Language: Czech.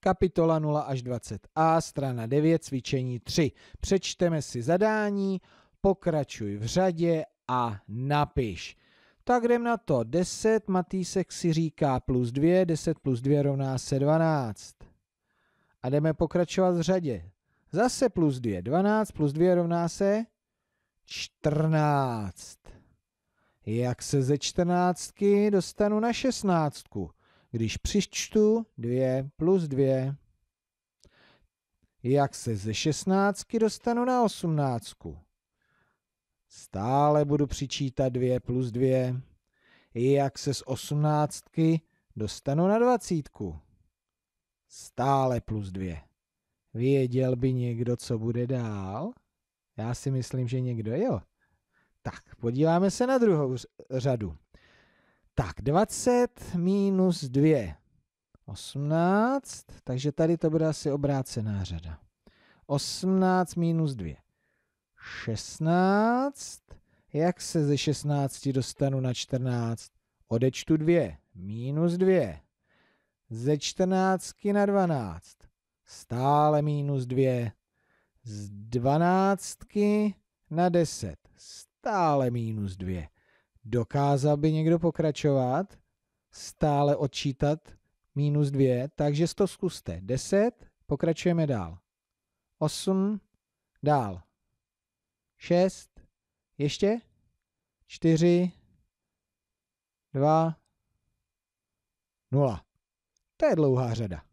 kapitola 0 až 20a, strana 9, cvičení 3. Přečteme si zadání, pokračuj v řadě a napiš. Tak jdem na to. 10 Matýsek si říká plus 2, 10 plus 2 rovná se 12. A jdeme pokračovat v řadě. Zase plus 2, 12 plus 2 rovná se 14. Jak se ze 14 dostanu na 16? Když přičtu 2 plus 2, jak se ze 16 dostanu na 18? Stále budu přičítat 2 plus 2. Jak se z 18 dostanu na 20? Stále plus 2. Věděl by někdo, co bude dál? Já si myslím, že někdo jo. Tak, podíváme se na druhou řadu. Tak, 20 minus 2, 18, takže tady to bude asi obrácená řada. 18 minus 2, 16, jak se ze 16 dostanu na 14? Odečtu 2, minus 2, ze 14 na 12, stále minus 2, z 12 na 10, stále minus 2. Dokázal by někdo pokračovat? Stále odčítat minus 2, takže to zkuste. 10, pokračujeme dál. 8, dál. 6, ještě? 4, 2, 0. To je dlouhá řada.